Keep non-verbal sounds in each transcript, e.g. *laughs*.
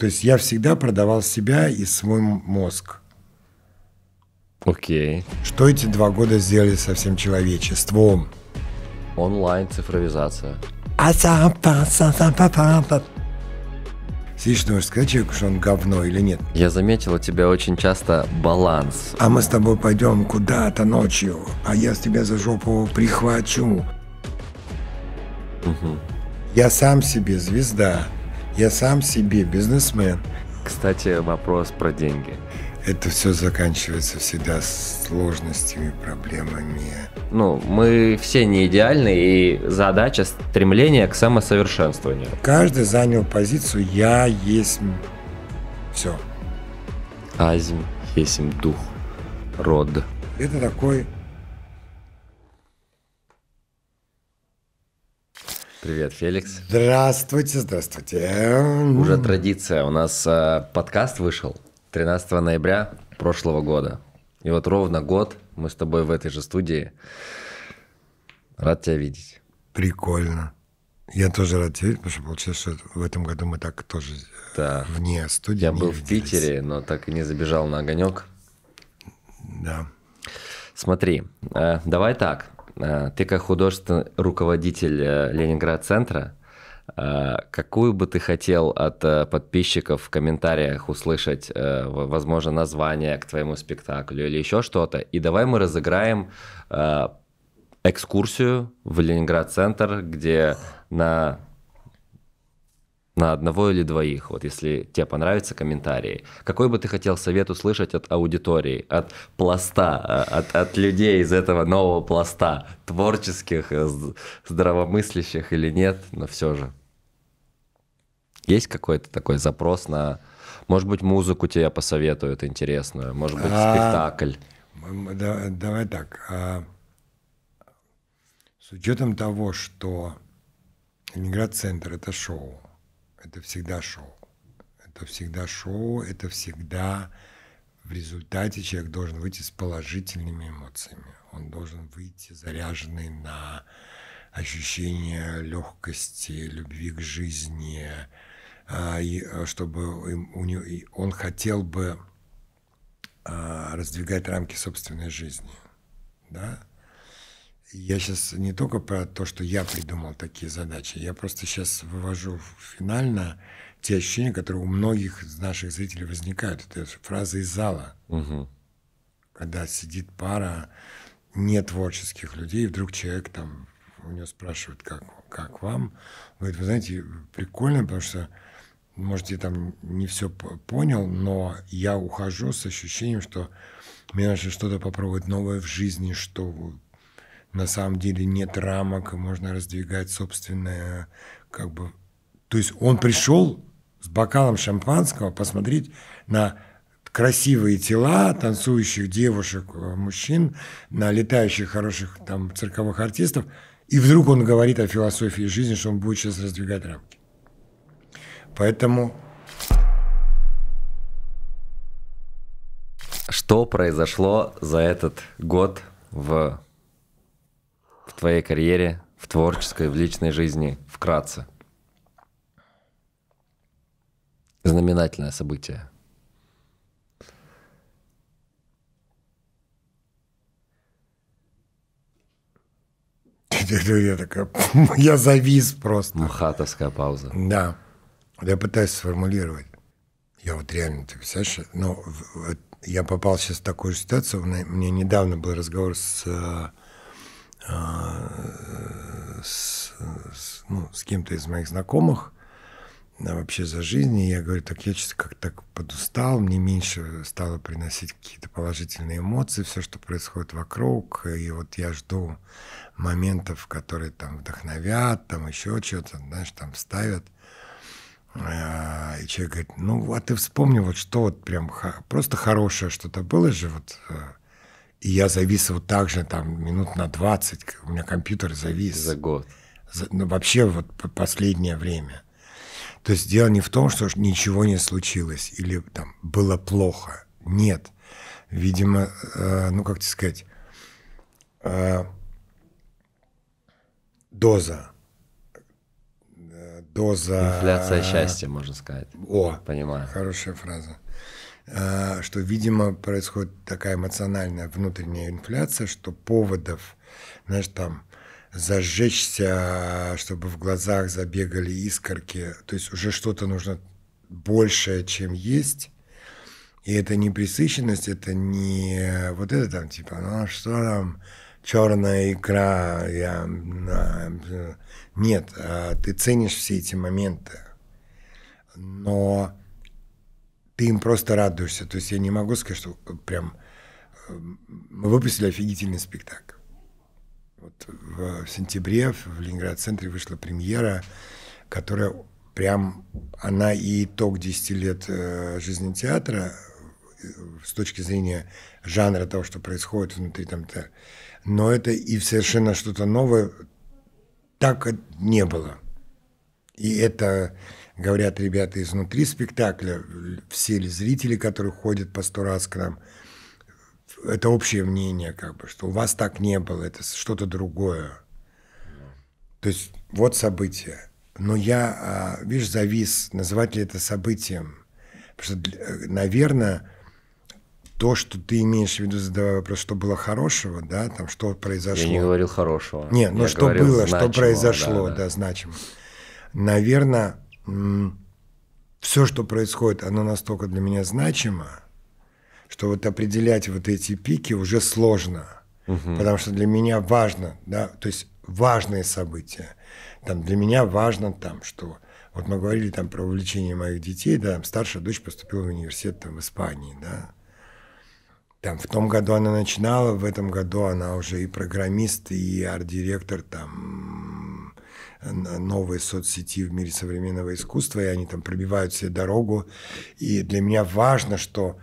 То есть я всегда продавал себя и свой мозг. Окей. Что эти два года сделали со всем человечеством? Онлайн цифровизация. Сидишь, думаешь, сказать человеку, что он говно или нет? Я заметил у тебя очень часто баланс. А мы с тобой пойдем куда-то ночью, а я с тебя за жопу прихвачу. Угу. Я сам себе звезда. Я сам себе бизнесмен. Кстати, вопрос про деньги. Это все заканчивается всегда сложностями, проблемами. Ну, мы все не идеальны, и задача стремления к самосовершенствованию. Каждый занял позицию «я есть все». Азим, есим дух, род. Это такой Привет, Феликс. Здравствуйте, здравствуйте. Уже традиция. У нас э, подкаст вышел 13 ноября прошлого года. И вот ровно год мы с тобой в этой же студии. Рад тебя видеть. Прикольно. Я тоже рад тебя видеть, потому что получается, что в этом году мы так тоже э, да. вне студии. Я был в Питере, но так и не забежал на огонек. Да. Смотри, э, давай так. А, ты как художественный руководитель э, Ленинград-центра, а, какую бы ты хотел от э, подписчиков в комментариях услышать, э, возможно, название к твоему спектаклю или еще что-то? И давай мы разыграем а, экскурсию в Ленинград-центр, где на на одного или двоих, вот если тебе понравятся комментарии. Какой бы ты хотел совет услышать от аудитории, от пласта, а, от, от людей из этого нового пласта, творческих, э, здравомыслящих или нет, но все же. Есть какой-то такой запрос на... Может быть, музыку тебе посоветуют интересную, может быть, а, спектакль. А, давай так. А, с учетом того, что Ленинград-центр – это шоу, это всегда шоу. Это всегда шоу, это всегда в результате человек должен выйти с положительными эмоциями. Он должен выйти заряженный на ощущение легкости, любви к жизни, а, и э, чтобы у него, он хотел бы а, раздвигать рамки собственной жизни. Да? Я сейчас не только про то, что я придумал такие задачи, я просто сейчас вывожу финально те ощущения, которые у многих из наших зрителей возникают. Это фраза из зала. Угу. Когда сидит пара не творческих людей, и вдруг человек там у него спрашивает, как, как вам. Говорит, вы знаете, прикольно, потому что, может, я там не все понял, но я ухожу с ощущением, что мне нужно что-то попробовать новое в жизни, что на самом деле нет рамок, можно раздвигать собственное, как бы... То есть он пришел с бокалом шампанского посмотреть на красивые тела танцующих девушек, э, мужчин, на летающих хороших там цирковых артистов, и вдруг он говорит о философии жизни, что он будет сейчас раздвигать рамки. Поэтому... Что произошло за этот год в твоей карьере, в творческой, в личной жизни, вкратце? Знаменательное событие. *laughs* Я такая, *laughs* я завис просто. Мухатовская пауза. Да. Я пытаюсь сформулировать. Я вот реально так Саша, но ну, я попал сейчас в такую ситуацию. Мне недавно был разговор с э, а, с, с, ну, с кем-то из моих знакомых а, вообще за жизнь, и я говорю, так я чисто как так подустал, мне меньше стало приносить какие-то положительные эмоции, все, что происходит вокруг, и вот я жду моментов, которые там вдохновят, там еще что-то, знаешь, там ставят, а, И человек говорит, ну, а ты вспомни, вот что вот прям просто хорошее что-то было же, вот э, и я завис вот так же, там, минут на 20, у меня компьютер завис. За год. За, ну, вообще вот последнее время. То есть дело не в том, что ничего не случилось или там было плохо. Нет. Видимо, э, ну как тебе сказать, э, доза. Э, доза... Инфляция счастья, можно сказать. О, понимаю. Хорошая фраза. Э, что, видимо, происходит такая эмоциональная внутренняя инфляция, что поводов, знаешь, там, зажечься, чтобы в глазах забегали искорки, то есть уже что-то нужно большее, чем есть, и это не присыщенность, это не вот это там, типа, ну а что там, черная икра, я... Нет, а ты ценишь все эти моменты, но ты им просто радуешься. То есть я не могу сказать, что прям э, мы выпустили офигительный спектакль. Вот в э, сентябре в Ленинград-центре вышла премьера, которая прям, она и итог 10 лет э, жизни театра с точки зрения жанра того, что происходит внутри там -то. Но это и совершенно что-то новое. Так не было. И это говорят ребята изнутри спектакля, все ли зрители, которые ходят по сто раз к нам, это общее мнение, как бы, что у вас так не было, это что-то другое. То есть вот событие. Но я, а, видишь, завис, называть ли это событием. Потому что, э, наверное, то, что ты имеешь в виду, задавая вопрос, что было хорошего, да, там, что произошло. Я не говорил хорошего. Нет, ну что было, значимого, что произошло, да, да. да, значимо. Наверное, все, что происходит, оно настолько для меня значимо, что вот определять вот эти пики уже сложно. Угу. Потому что для меня важно, да, то есть важные события. Там для меня важно там, что вот мы говорили там про увлечение моих детей, да, старшая дочь поступила в университет там, в Испании, да. Там в том году она начинала, в этом году она уже и программист, и арт-директор там новые соцсети в мире современного искусства, и они там пробивают себе дорогу. И для меня важно, что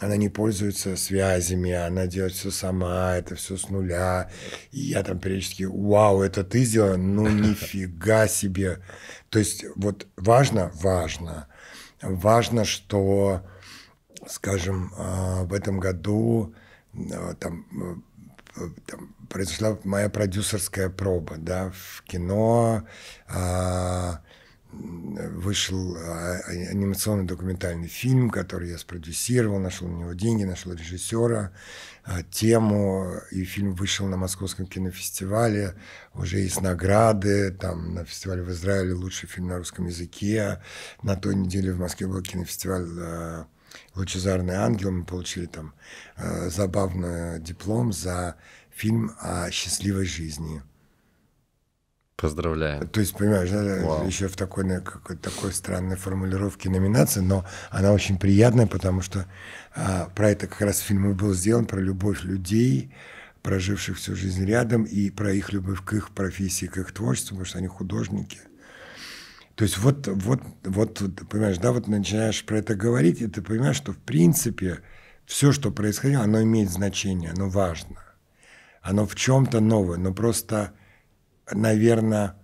она не пользуется связями, она делает все сама, это все с нуля. И я там периодически, вау, это ты сделала? Ну *laughs* нифига себе. То есть вот важно, важно. Важно, что, скажем, а, в этом году а, там, э, э, там произошла моя продюсерская проба, да, в кино а, вышел а, анимационный документальный фильм, который я спродюсировал, нашел у него деньги, нашел режиссера, а, тему, и фильм вышел на Московском кинофестивале, уже есть награды, там на фестивале в Израиле лучший фильм на русском языке, на той неделе в Москве был кинофестиваль а, «Лучезарный ангел», мы получили там забавный диплом за фильм о счастливой жизни. Поздравляем. То есть, понимаешь, да, еще в такой, такой странной формулировке номинации, но она очень приятная, потому что а, про это как раз фильм и был сделан, про любовь людей, проживших всю жизнь рядом, и про их любовь к их профессии, к их творчеству, потому что они художники. То есть вот, вот, вот, понимаешь, да, вот начинаешь про это говорить, и ты понимаешь, что в принципе все, что происходило, оно имеет значение, оно важно. Оно в чем-то новое, но просто, наверное,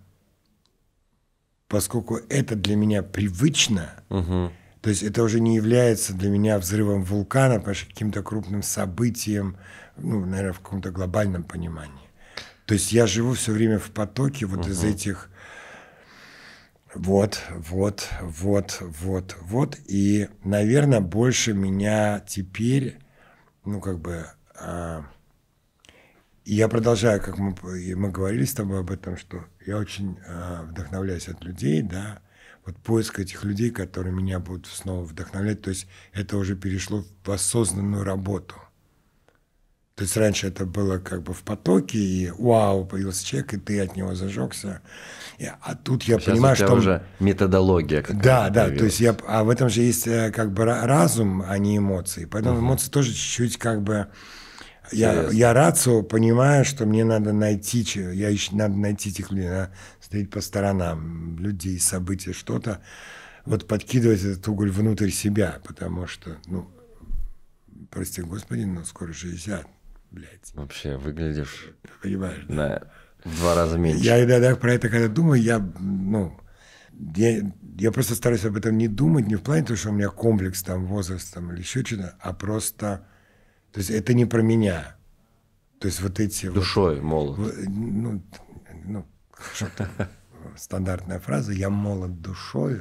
поскольку это для меня привычно, угу. то есть это уже не является для меня взрывом вулкана, потому каким-то крупным событием, ну, наверное, в каком-то глобальном понимании. То есть я живу все время в потоке вот угу. из этих вот, вот, вот, вот, вот. И, наверное, больше меня теперь, ну, как бы... А, я продолжаю, как мы, мы говорили с тобой об этом, что я очень э, вдохновляюсь от людей, да, вот поиск этих людей, которые меня будут снова вдохновлять, то есть это уже перешло в осознанную работу. То есть раньше это было как бы в потоке, и вау, появился человек, и ты от него зажегся. А тут я Сейчас понимаю, у тебя что... уже методология Да, да, появилась. то есть я... А в этом же есть э, как бы разум, а не эмоции. Поэтому угу. эмоции тоже чуть-чуть как бы я, я рацию понимаю, что мне надо найти, я еще надо найти этих людей, надо стоять по сторонам, людей, события, что-то, вот подкидывать этот уголь внутрь себя, потому что, ну, прости господи, но скоро 60, блядь. Вообще выглядишь... понимаешь, да? На два раза меньше. Я иногда про это когда думаю, я, ну, я, я просто стараюсь об этом не думать, не в плане того, что у меня комплекс там возраст там, или еще что-то, а просто то есть это не про меня. То есть вот эти... Душой вот, молод. Ну, ну стандартная фраза «я молод душой».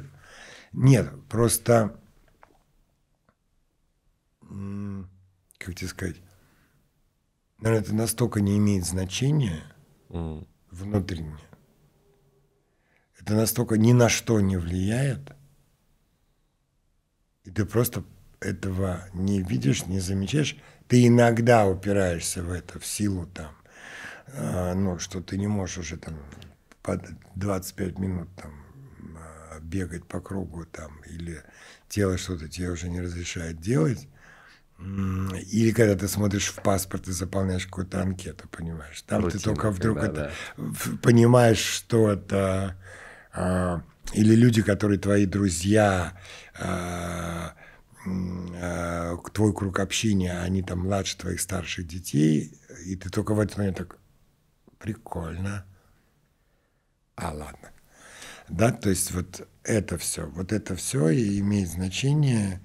Нет, просто... Как тебе сказать? Наверное, это настолько не имеет значения внутренне. Это настолько ни на что не влияет. И ты просто этого не видишь, не замечаешь. Ты иногда упираешься в это, в силу там, а, ну, что ты не можешь уже там под 25 минут там а, бегать по кругу там или тело что-то тебе уже не разрешает делать. Или когда ты смотришь в паспорт и заполняешь какую-то анкету, понимаешь. Там Рутина, ты только вдруг когда, это да. понимаешь, что это... А, или люди, которые твои друзья, Э, твой круг общения, а они там младше твоих старших детей, и ты только в этот момент так, прикольно, а ладно. Да, то есть вот это все, вот это все и имеет значение.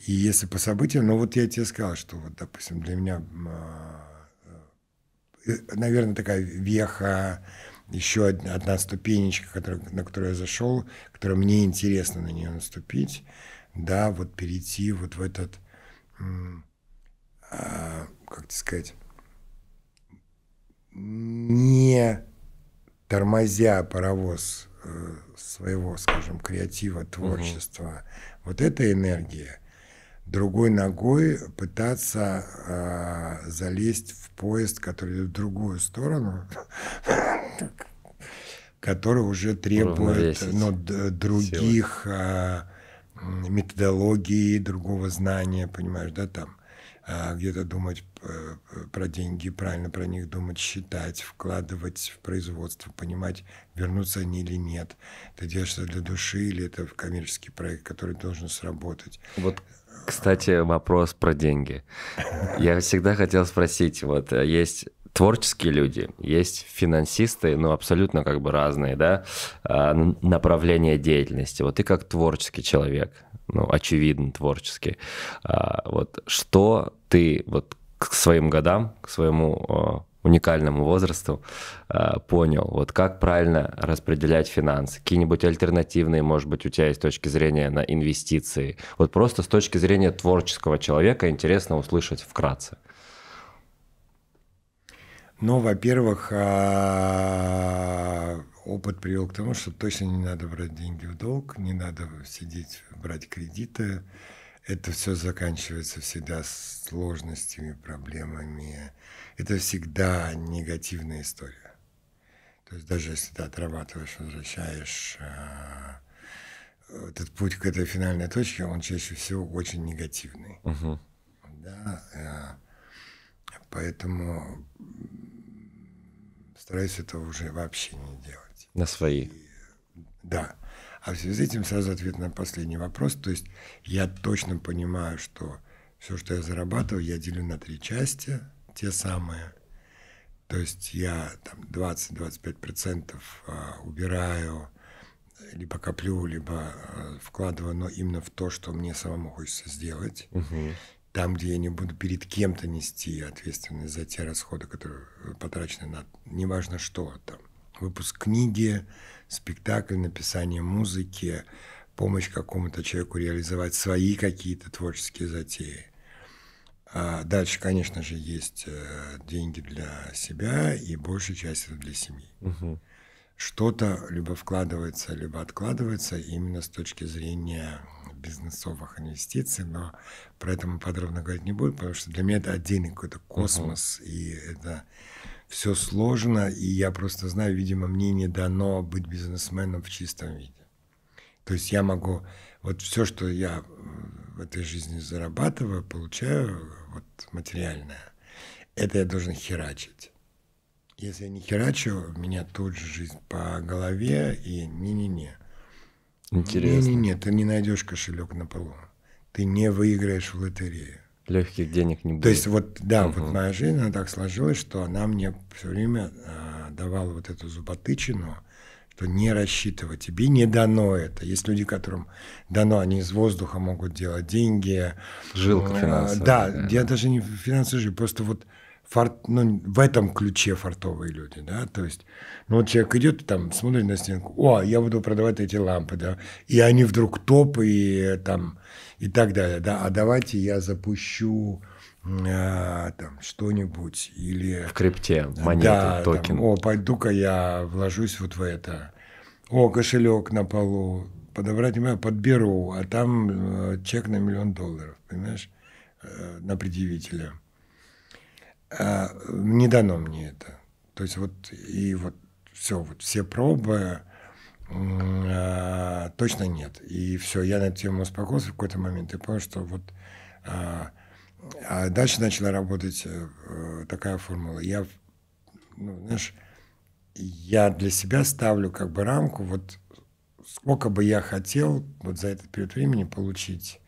И если по событиям, ну вот я тебе сказал, что вот, допустим, для меня, э, э, наверное, такая веха, еще одна ступенечка, на которую я зашел, которая мне интересно на нее наступить – да, вот перейти вот в этот, а, как -то сказать, не тормозя паровоз э, своего, скажем, креатива, творчества, угу. вот эта энергия, другой ногой пытаться э, залезть в поезд, который идет в другую сторону, *laughs* который уже требует э, ну, других методологии, другого знания, понимаешь, да, там а, где-то думать э, про деньги, правильно про них думать, считать, вкладывать в производство, понимать, вернутся они или нет. Ты делаешь это для души или это коммерческий проект, который должен сработать. Вот, кстати, вопрос про деньги. Я всегда хотел спросить, вот э, есть творческие люди, есть финансисты, ну, абсолютно как бы разные, да, а, направления деятельности. Вот ты как творческий человек, ну, очевидно, творческий, а, вот что ты вот к своим годам, к своему а, уникальному возрасту понял, вот как правильно распределять финансы, какие-нибудь альтернативные, может быть, у тебя есть точки зрения на инвестиции. Вот просто с точки зрения творческого человека интересно услышать вкратце. Ну, во-первых, а, опыт привел к тому, что точно не надо брать деньги в долг, не надо сидеть, брать кредиты. Это все заканчивается всегда сложностями, проблемами. Это всегда негативная история. То есть даже если ты отрабатываешь, возвращаешь а, этот путь к этой финальной точке, он чаще всего очень негативный. Угу. Да, э, поэтому стараюсь этого уже вообще не делать. На свои? И, да. А в связи с этим сразу ответ на последний вопрос. То есть я точно понимаю, что все, что я зарабатываю, я делю на три части, те самые. То есть я там 20-25% а, убираю, либо коплю, либо а, вкладываю, но именно в то, что мне самому хочется сделать. Угу там, где я не буду перед кем-то нести ответственность за те расходы, которые э, потрачены на неважно что там. Выпуск книги, спектакль, написание музыки, помощь какому-то человеку реализовать свои какие-то творческие затеи. А дальше, конечно же, есть э, деньги для себя и большая часть это для семьи. Угу. Что-то либо вкладывается, либо откладывается именно с точки зрения бизнесовых инвестиций, но про это мы подробно говорить не будем, потому что для меня это отдельный какой-то космос, uh-huh. и это все сложно, и я просто знаю, видимо, мне не дано быть бизнесменом в чистом виде. То есть я могу, вот все, что я в этой жизни зарабатываю, получаю, вот материальное, это я должен херачить. Если я не херачу, меня тут же жизнь по голове и не-не-не. Интересно. нет не ты не найдешь кошелек на полу. Ты не выиграешь в лотерею. Легких денег не будет. То есть вот, да, угу. вот моя жизнь, она так сложилась, что она мне все время а, давала вот эту зуботычину, что не рассчитывать, тебе не дано это. Есть люди, которым дано, они из воздуха могут делать деньги. Жилка финансовая. Да, да, я даже не финансовая, просто вот фарт, ну, в этом ключе фартовые люди, да, то есть, ну, вот человек идет там, смотрит на стенку, о, я буду продавать эти лампы, да, и они вдруг топ и э, там, и так далее, да, а давайте я запущу а, там что-нибудь или... В крипте монеты, да, токен. Там, о, пойду-ка я вложусь вот в это. О, кошелек на полу, подобрать меня подберу, а там э, чек на миллион долларов, понимаешь, на предъявителя а, не дано мне это. То есть вот и вот все, вот все пробы а, точно нет. И все, я на эту тему успокоился в какой-то момент и понял, что вот... А, а дальше начала работать э, такая формула. Я, ну, знаешь, я для себя ставлю как бы рамку, вот сколько бы я хотел вот за этот период времени получить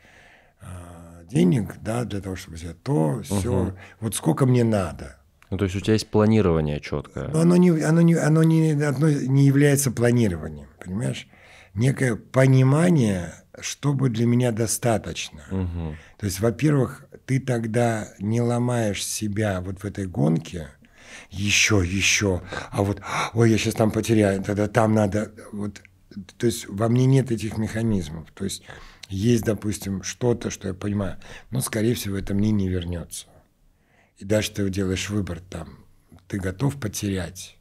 э, денег, да, для того, чтобы взять то, все, угу. вот сколько мне надо. Ну, то есть у тебя есть планирование четкое. Но оно не, оно не, оно не, оно не является планированием, понимаешь? Некое понимание, что чтобы для меня достаточно. Угу. То есть, во-первых, ты тогда не ломаешь себя вот в этой гонке, еще, еще, а вот, ой, я сейчас там потеряю, тогда там надо, вот, то есть во мне нет этих механизмов, то есть есть, допустим, что-то, что я понимаю, но, скорее всего, это мне не вернется. И дальше ты делаешь выбор там, ты готов потерять.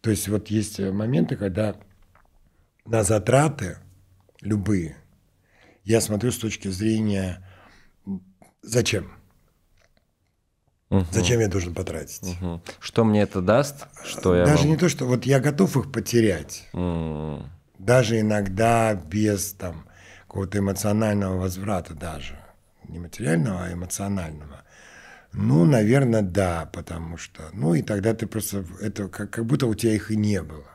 То есть вот есть э, моменты, когда на затраты любые я смотрю с точки зрения зачем? Угу. Зачем я должен потратить? Угу. Что мне это даст? Что Даже я Даже вам... не то, что вот я готов их потерять. Угу. Даже иногда без там какого-то эмоционального возврата даже. Не материального, а эмоционального. Ну, наверное, да, потому что... Ну, и тогда ты просто... Это как, как будто у тебя их и не было.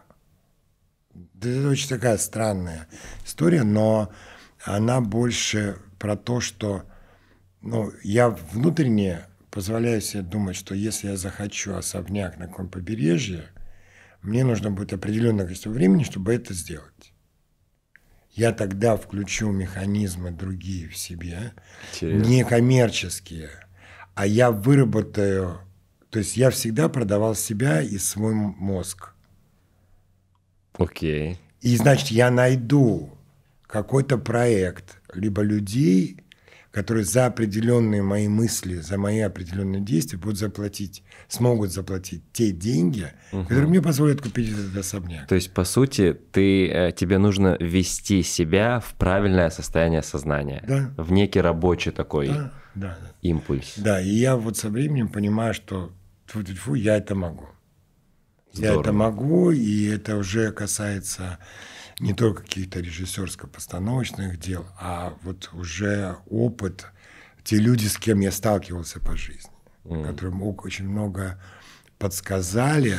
Это очень такая странная история, но она больше про то, что ну, я внутренне позволяю себе думать, что если я захочу особняк на каком побережье, мне нужно будет определенное количество времени, чтобы это сделать я тогда включу механизмы другие в себе, Интересно. не коммерческие, а я выработаю, то есть я всегда продавал себя и свой мозг. Окей. И значит, я найду какой-то проект, либо людей, которые за определенные мои мысли, за мои определенные действия будут заплатить, смогут заплатить те деньги, угу. которые мне позволят купить этот особняк. То есть, по сути, ты, э, тебе нужно ввести себя в правильное состояние сознания, да. в некий рабочий такой да, да, да. импульс. Да, и я вот со временем понимаю, что тьфу -тьфу, я это могу. Здорово. Я это могу, и это уже касается не только каких-то режиссерско-постановочных дел, а вот уже опыт, те люди, с кем я сталкивался по жизни, mm. которым очень много подсказали,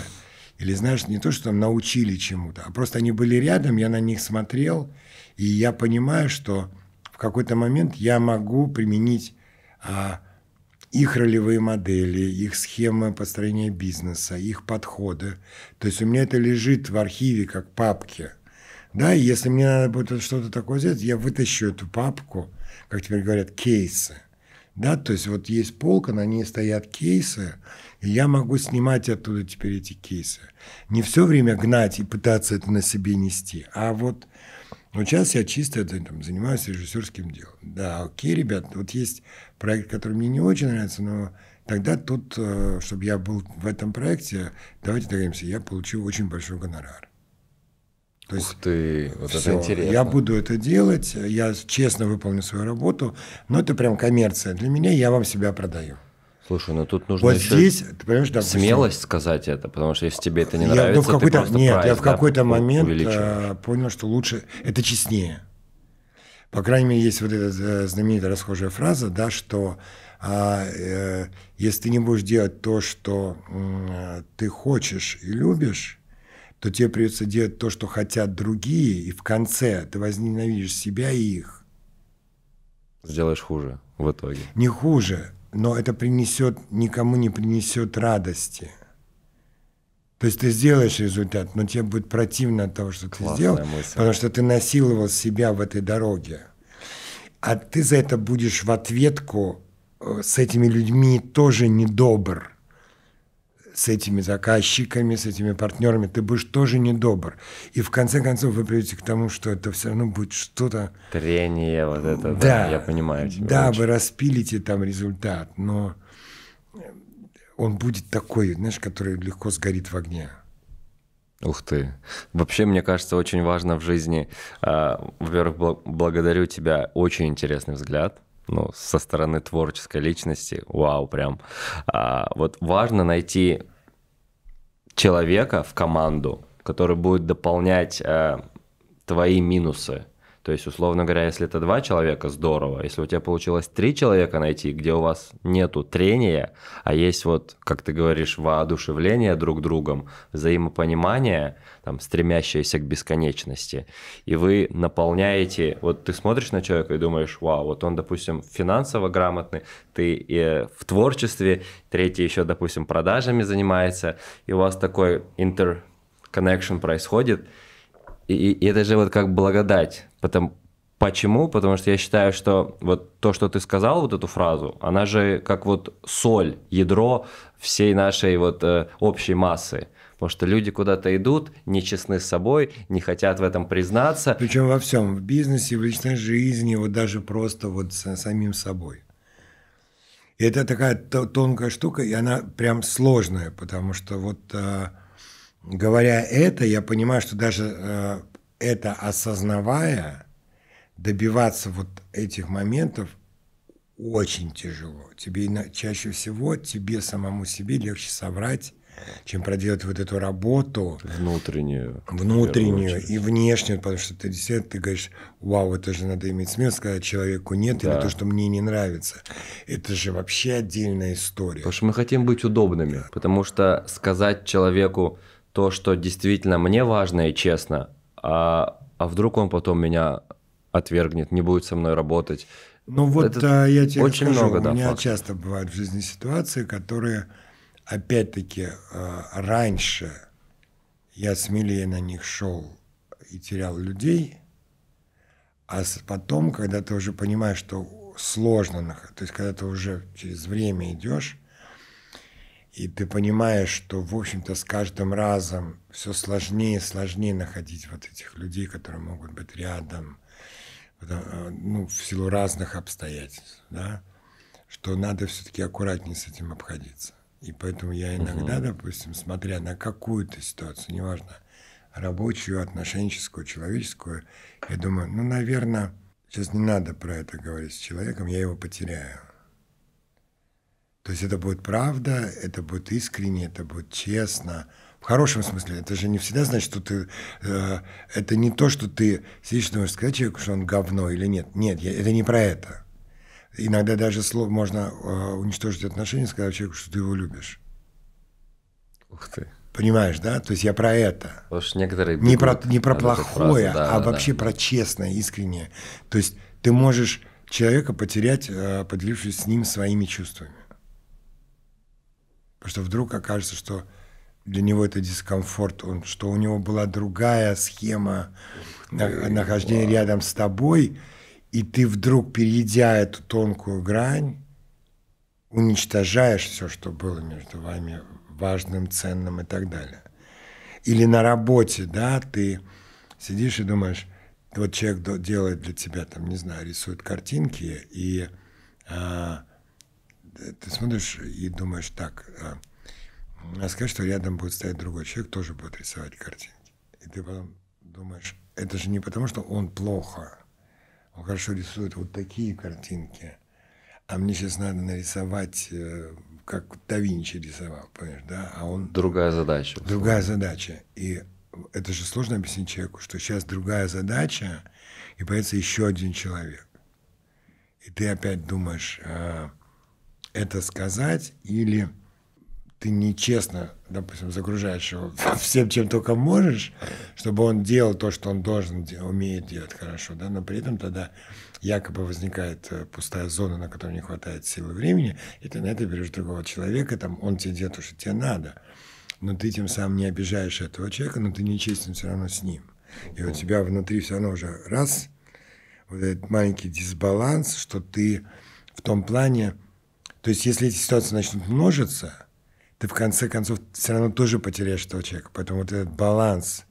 или, знаешь, не то, что там научили чему-то, а просто они были рядом, я на них смотрел, и я понимаю, что в какой-то момент я могу применить а, их ролевые модели, их схемы построения бизнеса, их подходы. То есть у меня это лежит в архиве как папки – да, если мне надо будет что-то такое сделать, я вытащу эту папку, как теперь говорят, кейсы. Да, то есть вот есть полка, на ней стоят кейсы, и я могу снимать оттуда теперь эти кейсы. Не все время гнать и пытаться это на себе нести, а вот, вот сейчас я чисто это, там, занимаюсь режиссерским делом. Да, окей, ребят, вот есть проект, который мне не очень нравится, но тогда тут, э, чтобы я был в этом проекте, давайте договоримся, я получил очень большой гонорар. То есть, ты, вот все, это интересно. Я буду это делать, я честно выполню свою работу, но это прям коммерция для меня, я вам себя продаю. Слушай, ну тут нужно вот еще здесь, ты понимаешь, допустим, смелость сказать это, потому что если тебе это не я, нравится, ну, в какой-то, ты просто Нет, прайс, я в какой-то да, момент э, понял, что лучше, это честнее. По крайней мере, есть вот эта э, знаменитая расхожая фраза, да, что а, э, если ты не будешь делать то, что э, ты хочешь и любишь, то тебе придется делать то, что хотят другие, и в конце ты возненавидишь себя и их. Сделаешь хуже в итоге. Не хуже, но это принесет, никому не принесет радости. То есть ты сделаешь результат, но тебе будет противно от того, что Классная ты сделал, мысль. потому что ты насиловал себя в этой дороге. А ты за это будешь в ответку э, с этими людьми тоже недобр с этими заказчиками, с этими партнерами, ты будешь тоже недобр. И в конце концов вы придете к тому, что это все равно будет что-то... Трение вот это, да, да я понимаю. Тебя да, очень. вы распилите там результат, но он будет такой, знаешь, который легко сгорит в огне. Ух ты. Вообще, мне кажется, очень важно в жизни... А, во-первых, благодарю тебя. Очень интересный взгляд ну, со стороны творческой личности, вау, прям. А, вот важно найти человека в команду, который будет дополнять а, твои минусы, то есть, условно говоря, если это два человека, здорово. Если у тебя получилось три человека найти, где у вас нету трения, а есть вот, как ты говоришь, воодушевление друг другом, взаимопонимание, там, стремящееся к бесконечности, и вы наполняете, вот ты смотришь на человека и думаешь, вау, вот он, допустим, финансово грамотный, ты и э, в творчестве, третий еще, допустим, продажами занимается, и у вас такой интер connection происходит – и, и это же вот как благодать. Потом почему? Потому что я считаю, что вот то, что ты сказал, вот эту фразу, она же как вот соль, ядро всей нашей вот э, общей массы. Потому что люди куда-то идут, не честны с собой, не хотят в этом признаться. Причем во всем, в бизнесе, в личной жизни, вот даже просто вот с самим собой. И это такая тонкая штука, и она прям сложная, потому что вот... Э, говоря это, я понимаю, что даже э, это осознавая, добиваться вот этих моментов очень тяжело. Тебе чаще всего, тебе самому себе легче соврать, чем проделать вот эту работу. Внутреннюю. Внутреннюю и внешнюю, потому что ты действительно, ты говоришь, вау, это же надо иметь смелость сказать человеку нет, да. или то, что мне не нравится. Это же вообще отдельная история. Потому что мы хотим быть удобными, потому что сказать человеку, то, что действительно мне важно и честно, а, а вдруг он потом меня отвергнет, не будет со мной работать. Ну вот Это а, я тебе очень расскажу, много, да, у меня факт. часто бывают в жизни ситуации, которые, опять-таки, а, раньше я смелее на них шел и терял людей, а потом, когда ты уже понимаешь, что сложно, то есть когда ты уже через время идешь, и ты понимаешь, что, в общем-то, с каждым разом все сложнее и сложнее находить вот этих людей, которые могут быть рядом, э, ну, в силу разных обстоятельств, да, что надо все-таки аккуратнее с этим обходиться. И поэтому я иногда, угу. допустим, смотря на какую-то ситуацию, неважно, рабочую, отношенческую, человеческую, я думаю, ну, наверное, сейчас не надо про это говорить с человеком, я его потеряю. То есть это будет правда, это будет искренне, это будет честно. В хорошем смысле. Это же не всегда значит, что ты... Э, это не то, что ты сидишь и думаешь, сказать человеку, что он говно или нет. Нет, я, это не про это. Иногда даже слово можно э, уничтожить отношения, сказав человеку, что ты его любишь. Ух ты. Понимаешь, да? То есть я про это. Потому что некоторые не про, не про плохое, фразу, да, а да, вообще да. про честное, искреннее. То есть ты можешь человека потерять, э, поделившись с ним своими чувствами. Потому что вдруг окажется, что для него это дискомфорт, он, что у него была другая схема нахождения wow. рядом с тобой, и ты вдруг, перейдя эту тонкую грань, уничтожаешь все, что было между вами важным, ценным и так далее. Или на работе, да, ты сидишь и думаешь, вот человек делает для тебя, там, не знаю, рисует картинки, и а, ты смотришь и думаешь так, а, а, скажи что рядом будет стоять другой человек, тоже будет рисовать картинки. И ты потом думаешь, это же не потому, что он плохо, он хорошо рисует вот такие картинки, а мне сейчас надо нарисовать, э, как да Винчи рисовал, понимаешь, да? А он... Другая задача. Другая условно. задача. И это же сложно объяснить человеку, что сейчас другая задача, и появится еще один человек. И ты опять думаешь, а, это сказать, или ты нечестно, допустим, загружаешь его *laughs* всем, чем только можешь, чтобы он делал то, что он должен, умеет делать хорошо, да, но при этом тогда якобы возникает э, пустая зона, на которой не хватает силы времени, и ты на это берешь другого человека, там, он тебе делает то, что тебе надо, но ты тем самым не обижаешь этого человека, но ты нечестен все равно с ним. И у тебя внутри все равно уже раз, вот этот маленький дисбаланс, что ты в том плане, то есть, если эти ситуации начнут множиться, ты в конце концов все равно тоже потеряешь этого человека. Поэтому вот этот баланс,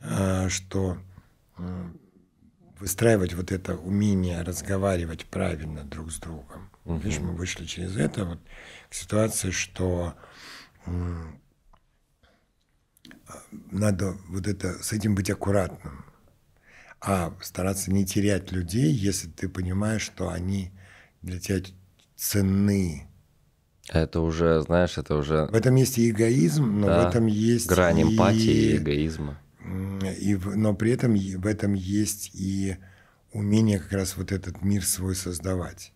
а, что выстраивать вот это умение разговаривать правильно друг с другом. Угу. Видишь, мы вышли через это вот к ситуации, что а, надо вот это с этим быть аккуратным, а стараться не терять людей, если ты понимаешь, что они для тебя ценны. Это уже, знаешь, это уже... В этом есть и эгоизм, но да, в этом есть грань эмпатии и эгоизма. И, но при этом в этом есть и умение как раз вот этот мир свой создавать.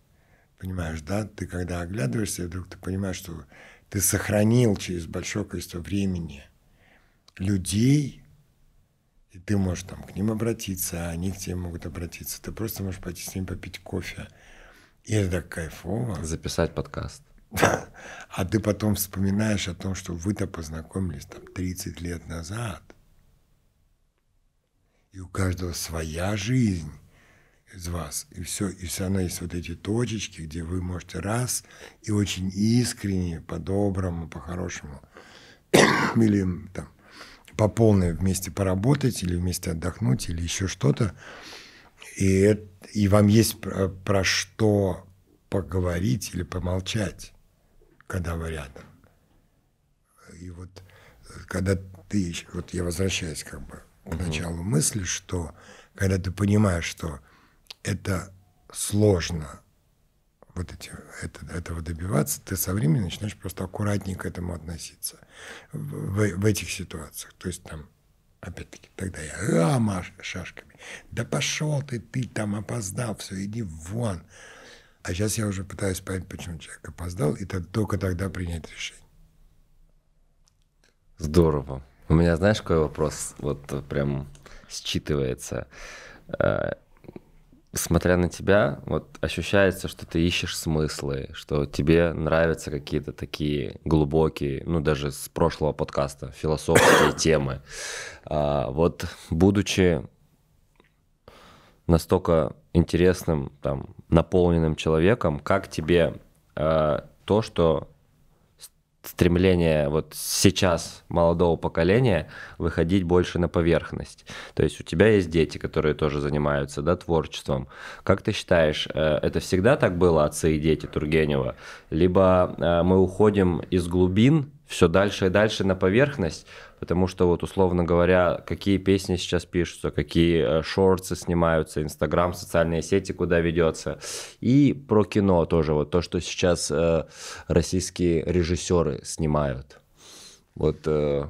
Понимаешь, да? Ты когда оглядываешься, вдруг ты понимаешь, что ты сохранил через большое количество времени людей, и ты можешь там к ним обратиться, а они к тебе могут обратиться. Ты просто можешь пойти с ними попить кофе – и это так кайфово. Записать подкаст. А ты потом вспоминаешь о том, что вы-то познакомились там 30 лет назад. И у каждого своя жизнь из вас. И все, и все равно есть вот эти точечки, где вы можете раз и очень искренне, по-доброму, по-хорошему, *coughs* или там по полной вместе поработать, или вместе отдохнуть, или еще что-то и, и вам есть про, про что поговорить или помолчать, когда вы рядом. И вот э, когда ты, вот я возвращаюсь как бы к началу мысли, что когда ты понимаешь, что это сложно, вот эти, это, этого добиваться, ты со временем начинаешь просто аккуратнее к этому относиться в, в этих ситуациях. То есть там Опять-таки, тогда я а, шашками. Да пошел ты, ты там опоздал, все, иди вон. А сейчас я уже пытаюсь понять, почему человек опоздал, и только тогда принять решение. Здорово. У меня, знаешь, какой вопрос? Вот прям считывается. А, смотря на тебя, вот ощущается, что ты ищешь смыслы, что тебе нравятся какие-то такие глубокие, ну даже с прошлого подкаста, философские *coughs* темы. А, вот будучи настолько интересным, там, наполненным человеком, как тебе а, то, что стремление вот сейчас молодого поколения выходить больше на поверхность. То есть у тебя есть дети, которые тоже занимаются да, творчеством. Как ты считаешь, э, это всегда так было, отцы и дети Тургенева? Либо э, мы уходим из глубин все дальше и дальше на поверхность, потому что вот условно говоря, какие песни сейчас пишутся, какие э, шорты снимаются, Инстаграм, социальные сети, куда ведется. И про кино тоже, вот то, что сейчас э, российские режиссеры снимают. Вот. Э...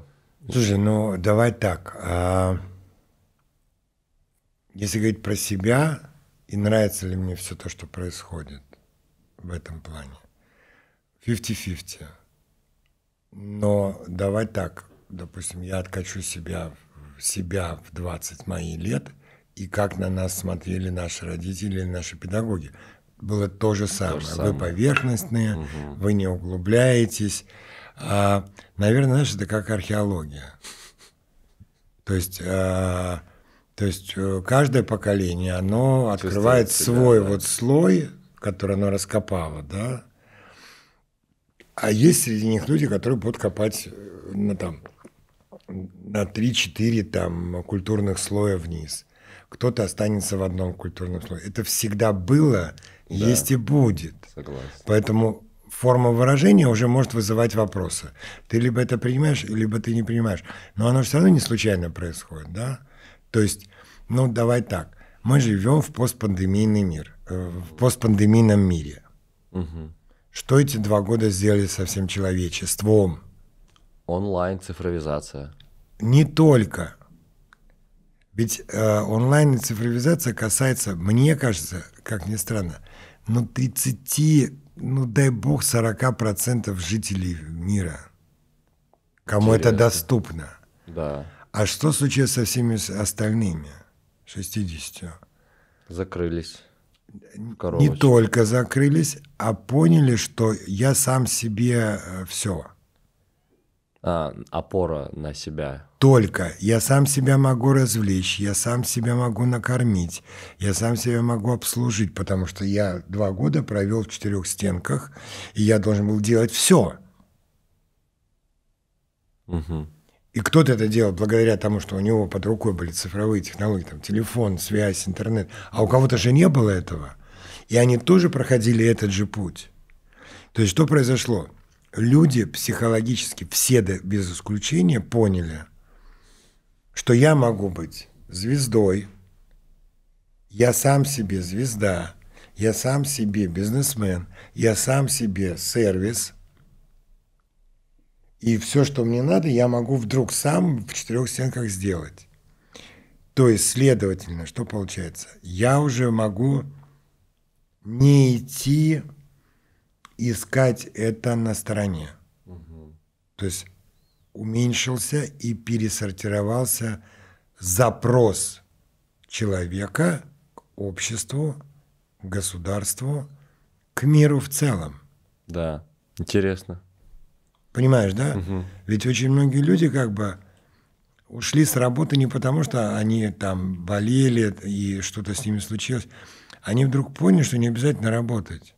Слушай, ну давай так. А... Если говорить про себя, и нравится ли мне все то, что происходит в этом плане. 50-50. Но давай так, допустим, я откачу себя, себя в 20 моих лет, и как на нас смотрели наши родители, наши педагоги. Было то же самое. То же самое. Вы поверхностные, угу. вы не углубляетесь. А, наверное, знаешь, это как археология. То есть, а, то есть э, каждое поколение, оно открывает себя, свой да. вот слой, который оно раскопало, да, а есть среди них люди, которые будут копать э, на, ну, там, на 3-4 там, культурных слоя вниз. Кто-то останется в одном культурном слое. Это всегда было, да. есть и будет. Согласен. Поэтому форма выражения уже может вызывать вопросы. Ты либо это принимаешь, либо ты не принимаешь. Но оно все равно не случайно происходит, да? То есть, ну, давай так. Мы живем в постпандемийный мир, э, в постпандемийном мире. Угу. Что эти два года сделали со всем человечеством? Онлайн цифровизация. Не только. Ведь э, онлайн цифровизация касается, мне кажется, как ни странно, ну 30, ну дай бог, 40% жителей мира, кому Интересно. это доступно. Да. А что случилось со всеми остальными? 60. Закрылись коровочек. не только закрылись, а поняли, что я сам себе э, все. А, опора на себя. Только я сам себя могу развлечь, я сам себя могу накормить, я сам себя могу обслужить, потому что я два года провел в четырех стенках, и я должен был делать все. Угу. И кто-то это делал благодаря тому, что у него под рукой были цифровые технологии, там телефон, связь, интернет. А у кого-то же не было этого. И они тоже проходили этот же путь. То есть что произошло? Люди психологически, все без исключения, поняли, что я могу быть звездой, я сам себе звезда, я сам себе бизнесмен, я сам себе сервис – и все, что мне надо, я могу вдруг сам в четырех стенках сделать. То есть, следовательно, что получается? Я уже могу не идти искать это на стороне. Угу. То есть уменьшился и пересортировался запрос человека к обществу, к государству, к миру в целом. Да, интересно. Понимаешь, да? Угу. Ведь очень многие люди как бы ушли с работы не потому, что они там болели и что-то с ними случилось. Они вдруг поняли, что не обязательно работать.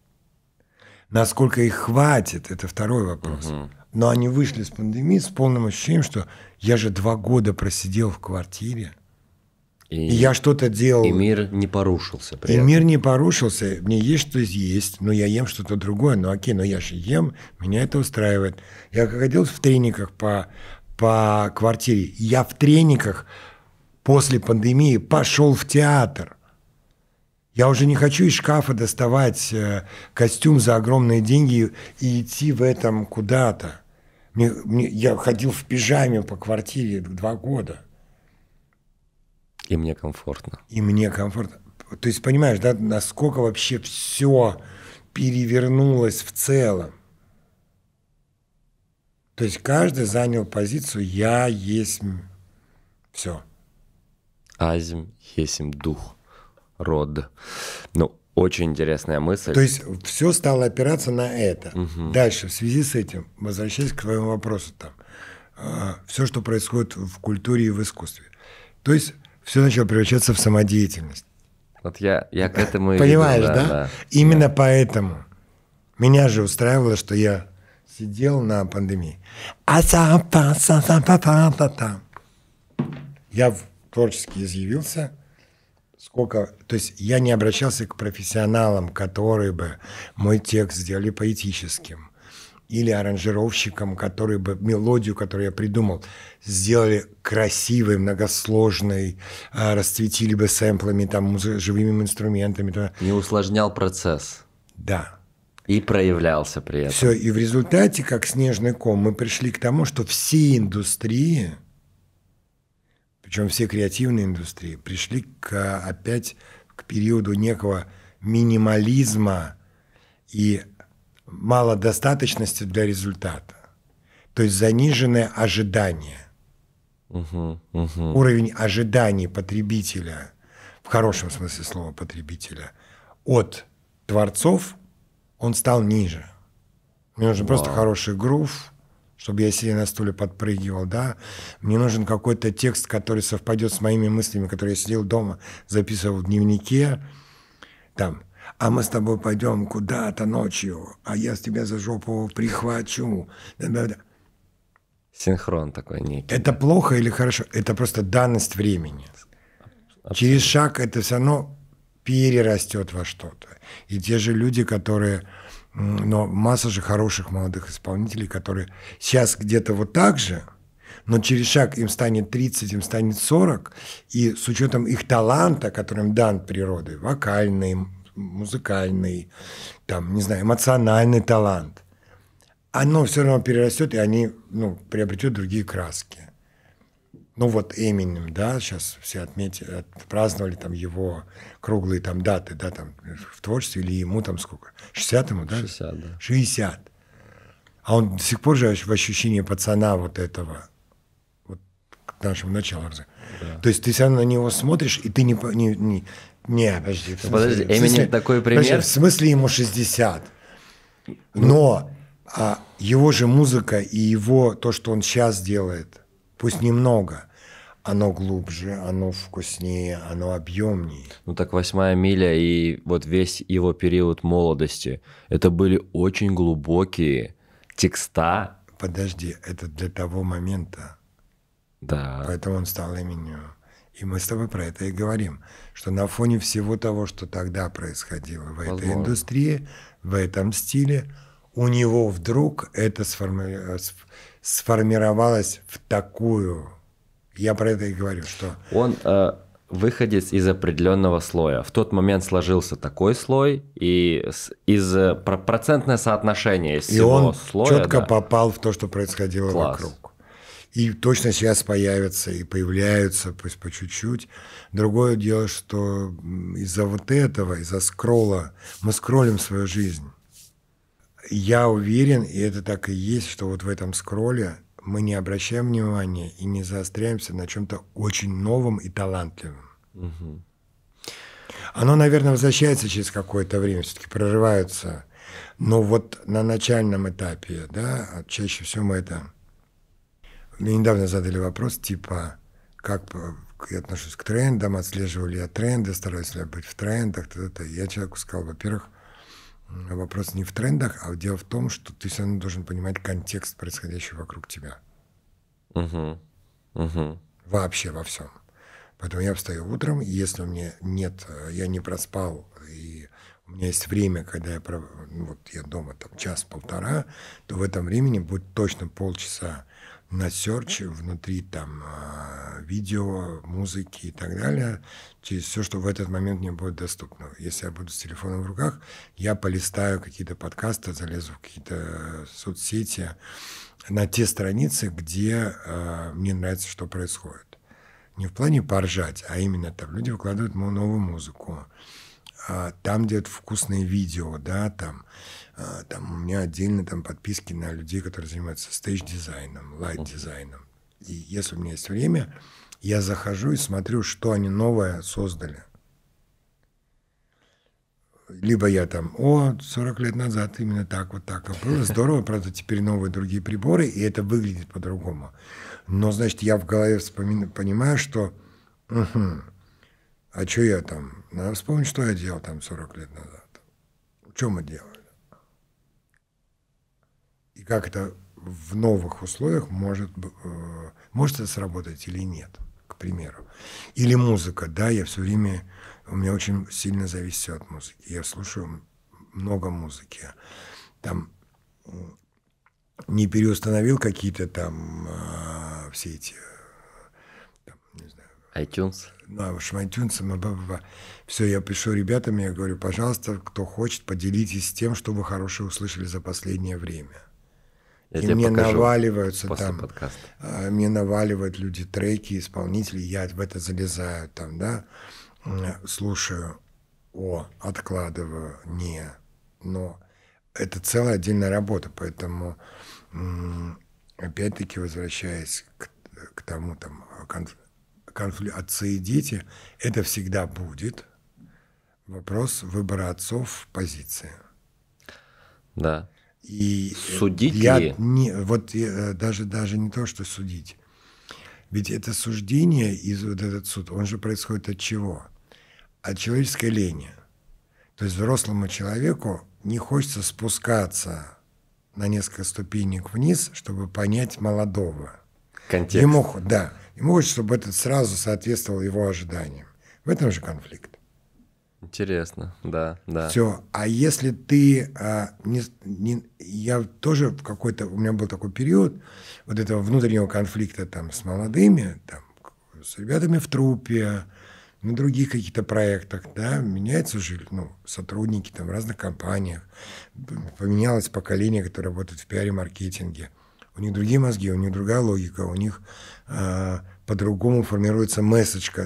Насколько их хватит, это второй вопрос. Угу. Но они вышли с пандемии с полным ощущением, что я же два года просидел в квартире. И, и я что-то делал. И мир не порушился. При и этом. мир не порушился. Мне есть что есть, но я ем что-то другое. Ну окей, но я же ем, меня это устраивает. Я ходил в трениках по, по квартире. Я в трениках после пандемии пошел в театр. Я уже не хочу из шкафа доставать э, костюм за огромные деньги и идти в этом куда-то. Мне, мне, я ходил в пижаме по квартире два года. И мне комфортно. И мне комфортно. То есть понимаешь, да, насколько вообще все перевернулось в целом. То есть каждый занял позицию «я есть все». Азим есть дух, род. Ну, очень интересная мысль. То есть все стало опираться на это. Угу. Дальше, в связи с этим, возвращаясь к твоему вопросу, там, э, а, все, что происходит в культуре и в искусстве. То есть все начало превращаться в самодеятельность. Вот я, я к этому и Понимаешь, веду, да, да? да? Именно да. поэтому меня же устраивало, что я сидел на пандемии. А я творчески изъявился. Сколько, то есть я не обращался к профессионалам, которые бы мой текст сделали поэтическим или аранжировщиком, который бы мелодию, которую я придумал, сделали красивой, многосложной, а, расцветили бы сэмплами, там, живыми инструментами. Не усложнял процесс. Да. И проявлялся при этом. Все, и в результате, как снежный ком, мы пришли к тому, что все индустрии, причем все креативные индустрии, пришли к, опять к периоду некого минимализма и малодостаточности для результата. То есть заниженное ожидание. Угу, угу. Уровень ожиданий потребителя, в хорошем смысле слова потребителя, от творцов, он стал ниже. Мне нужен Вау. просто хороший грув, чтобы я сидя на стуле подпрыгивал, да. Мне нужен какой-то текст, который совпадет с моими мыслями, которые я сидел дома, записывал в дневнике. Там, а мы с тобой пойдем куда-то ночью, а я с тебя за жопу прихвачу. Синхрон такой некий. Это плохо или хорошо? Это просто данность времени. Абсолютно. Через шаг это все равно перерастет во что-то. И те же люди, которые... Но масса же хороших молодых исполнителей, которые сейчас где-то вот так же, но через шаг им станет 30, им станет 40, и с учетом их таланта, которым дан природой, вокальный, музыкальный, там, не знаю, эмоциональный талант, оно все равно перерастет, и они ну, приобретут другие краски. Ну вот Эминем, да, сейчас все отметили, отпраздновали там его круглые там даты, да, там в творчестве, или ему там сколько? 60 ему, да? 60, да. 60. А он до сих пор же в ощущении пацана вот этого, вот к нашему началу. Да. То есть ты все равно на него смотришь, и ты не, не, не не, подожди. Смысле, подожди, Эминем смысле, такой пример? Подожди, в смысле ему 60? Но а, его же музыка и его, то, что он сейчас делает, пусть немного, оно глубже, оно вкуснее, оно объемнее. Ну так «Восьмая миля» и вот весь его период молодости, это были очень глубокие текста. Подожди, это для того момента. Да. Поэтому он стал именем. И мы с тобой про это и говорим что на фоне всего того, что тогда происходило в Возможно. этой индустрии, в этом стиле, у него вдруг это сформи... Э, сформировалось в такую. Я про это и говорю, что он э, выходец из определенного слоя. В тот момент сложился такой слой и из э, процентное соотношение из и всего он слоя. Четко да. попал в то что происходило Класс. вокруг. И точно сейчас появятся, и появляются, пусть по чуть-чуть. Другое дело, что из-за вот этого, из-за скролла, мы скроллим свою жизнь. Я уверен, и это так и есть, что вот в этом скролле мы не обращаем внимания и не заостряемся на чем-то очень новом и талантливом. Угу. Оно, наверное, возвращается через какое-то время, все-таки прорываются. Но вот на начальном этапе, да, а чаще всего мы это мне ну, недавно задали вопрос, типа, как я отношусь к трендам, отслеживаю ли я тренды, стараюсь ли я быть в трендах, то -то. я человеку сказал, во-первых, вопрос не в трендах, а дело в том, что ты все равно должен понимать контекст происходящего вокруг тебя. Угу. Угу. Вообще во всем. Поэтому я встаю утром, и если у меня нет, э, я не проспал, и у меня есть время, когда я, ну, вот я дома там час-полтора, то в этом времени будет точно полчаса на серче внутри там а, видео, музыки и так далее, через все, что в этот момент мне будет доступно. Если я буду с телефоном в руках, я полистаю какие-то подкасты, залезу в какие-то э, соцсети, на те страницы, где э, мне нравится, что происходит. Не в плане поржать, а именно там люди выкладывают мою новую музыку, э, там делают вкусные видео, да, там а, там у меня отдельно там подписки на людей, которые занимаются стейдж-дизайном, лайт-дизайном. И если у меня есть время, я захожу и смотрю, что они новое создали. Либо я там, о, 40 лет назад именно так, вот так. А было здорово, правда, теперь новые другие приборы, и это выглядит по-другому. Но, значит, я в голове вспоминаю, понимаю, что, угу, а что я там? Надо вспомнить, что я делал там 40 лет назад. Чем мы делали? и как это в новых условиях может, э, может это сработать или нет, к примеру. Или музыка, да, я все время, у меня очень сильно зависит все от музыки. Я слушаю много музыки. Там не переустановил какие-то там э, все эти там, не знаю, iTunes. Ну, iTunes, бла -бла Все, я пишу ребятам, я говорю, пожалуйста, кто хочет, поделитесь тем, что вы хорошее услышали за последнее время. Я и мне наваливаются там, подкаста. А, мне наваливают люди треки, исполнители, я в это залезаю там, да, слушаю, о, откладываю, не, но это целая отдельная работа, поэтому опять-таки возвращаясь к, к тому там конфликт отцы и дети, это всегда будет вопрос выбора отцов в позиции. Да, и э, судить я, ли? Не, вот э, даже, даже не то, что судить. Ведь это суждение из вот этот суд, он же происходит от чего? От человеческой лени. То есть взрослому человеку не хочется спускаться на несколько ступенек вниз, чтобы понять молодого. Контекст. Ему, да, ему хочется, чтобы это сразу соответствовало его ожиданиям. В этом же конфликт. Интересно, да, да. Все. А если ты а, не, не, я тоже в какой-то у меня был такой период вот этого внутреннего конфликта там с молодыми, там с ребятами в трупе, на других каких-то проектах, да, меняются же, ну, сотрудники там в разных компаниях, поменялось поколение, которое работает в пиаре-маркетинге, у них другие мозги, у них другая логика, у них а, по-другому формируется месседж, э,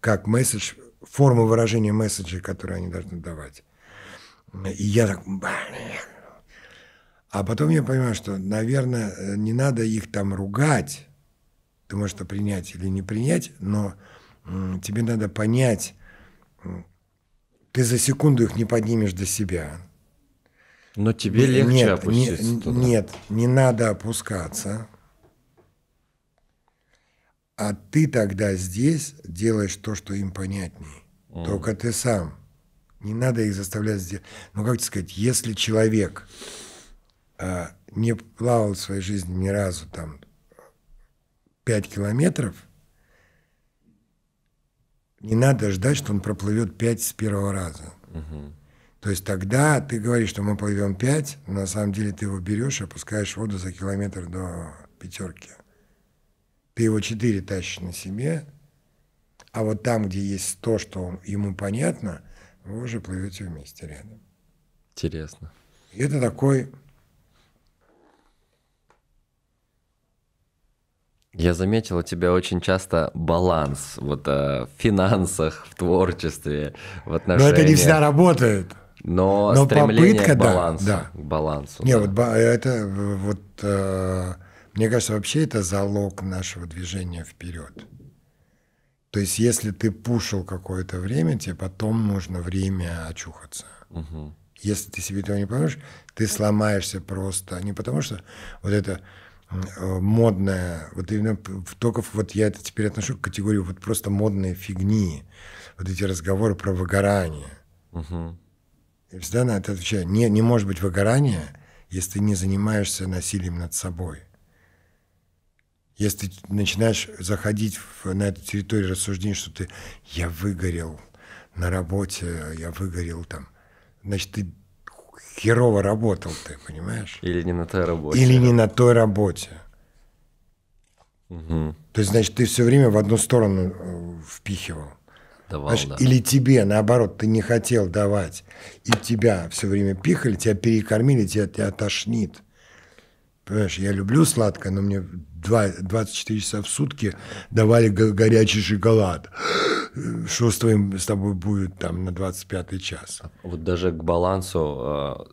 как месседж форму выражения месседжа, которую они должны давать. И я так, блин. А потом я понимаю, что, наверное, не надо их там ругать. Ты можешь это принять или не принять, но тебе надо понять, ты за секунду их не поднимешь до себя. Но тебе легче нет, опуститься не, туда. Нет, не надо опускаться. А ты тогда здесь делаешь то, что им понятнее. Mm. Только ты сам. Не надо их заставлять сделать. Ну, как сказать, если человек а, не плавал в своей жизни ни разу там 5 километров, не надо ждать, что он проплывет 5 с первого раза. Mm -hmm. То есть тогда ты говоришь, что мы плывем 5, на самом деле ты его берешь и опускаешь воду за километр до пятерки ты его четыре тащишь на себе, а вот там, где есть то, что ему понятно, вы уже плывете вместе рядом. Интересно. И это такой... Я заметил у тебя очень часто баланс вот э, в финансах, в творчестве, в отношениях. Но это не всегда работает. Но, Но стремление попытка, к балансу. Да, да. К балансу. Не, да. вот это э, вот э, мне кажется, вообще это залог нашего движения вперед. То есть, если ты пушил какое-то время, тебе потом нужно время очухаться. Угу. Если ты себе этого не поможешь, ты сломаешься просто. Не потому что вот это э, модное, вот именно только вот я это теперь отношу к категории вот просто модные фигни, вот эти разговоры про выгорание. Угу. И всегда на это отвечаю. Не, не может быть выгорания, если ты не занимаешься насилием над собой. Если начинаешь заходить в, на эту территорию рассуждений, что ты «я выгорел на работе, я выгорел там», значит, ты херово работал ты, понимаешь? Или не на той работе. Или не на той работе. Угу. То есть, значит, ты все время в одну сторону э, впихивал. Давал, значит, да. Или тебе, наоборот, ты не хотел давать, и тебя все время пихали, тебя перекормили, тебя, тебя тошнит. Понимаешь, я люблю сладкое, но мне 24 часа в сутки давали горячий шоколад. Что с твоим с тобой будет там на 25 час? А вот даже к балансу а,